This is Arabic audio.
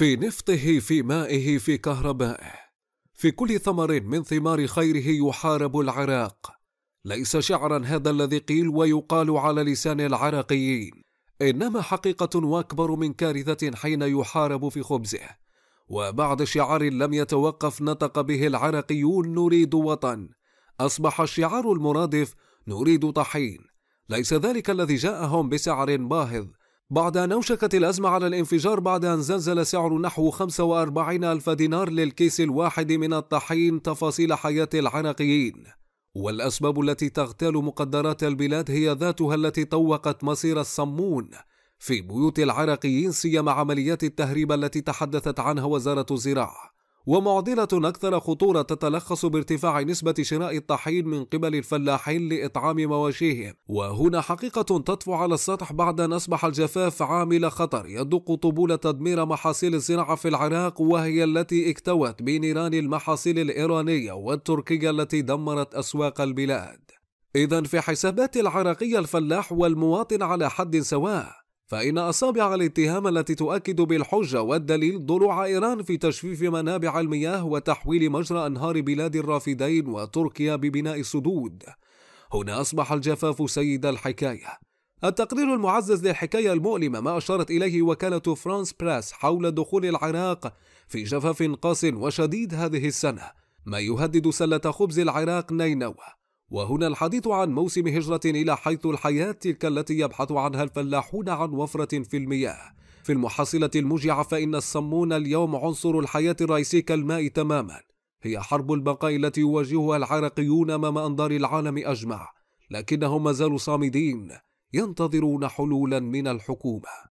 في نفطه في مائه في كهربائه في كل ثمر من ثمار خيره يحارب العراق ليس شعرا هذا الذي قيل ويقال على لسان العراقيين انما حقيقه واكبر من كارثه حين يحارب في خبزه وبعد شعار لم يتوقف نطق به العراقيون نريد وطن اصبح الشعار المرادف نريد طحين ليس ذلك الذي جاءهم بسعر باهظ بعد أن أوشكت الأزمة على الانفجار بعد أن زلزل سعر نحو 45 ألف دينار للكيس الواحد من الطحين تفاصيل حياة العراقيين والأسباب التي تغتال مقدرات البلاد هي ذاتها التي طوقت مصير الصمون في بيوت العراقيين سيما عمليات التهريب التي تحدثت عنها وزارة الزراعة ومعضلة أكثر خطورة تتلخص بارتفاع نسبة شراء الطحين من قبل الفلاحين لإطعام مواشيهم، وهنا حقيقة تطفو على السطح بعد أن أصبح الجفاف عامل خطر يدق طبول تدمير محاصيل الزراعة في العراق وهي التي اكتوت بنيران المحاصيل الإيرانية والتركية التي دمرت أسواق البلاد. إذا في حسابات العراقي الفلاح والمواطن على حد سواء فإن أصابع الاتهام التي تؤكد بالحجة والدليل ضلوع إيران في تجفيف منابع المياه وتحويل مجرى أنهار بلاد الرافدين وتركيا ببناء السدود هنا أصبح الجفاف سيد الحكاية التقرير المعزز للحكاية المؤلمة ما أشارت إليه وكالة فرانس براس حول دخول العراق في جفاف قاس وشديد هذه السنة ما يهدد سلة خبز العراق نينوى وهنا الحديث عن موسم هجرة إلى حيث الحياة تلك التي يبحث عنها الفلاحون عن وفرة في المياه في المحاصلة الموجعة فإن السمون اليوم عنصر الحياة الرئيسي كالماء تماما هي حرب البقاء التي يواجهها العراقيون أمام أنظار العالم أجمع لكنهم ما زالوا صامدين ينتظرون حلولا من الحكومه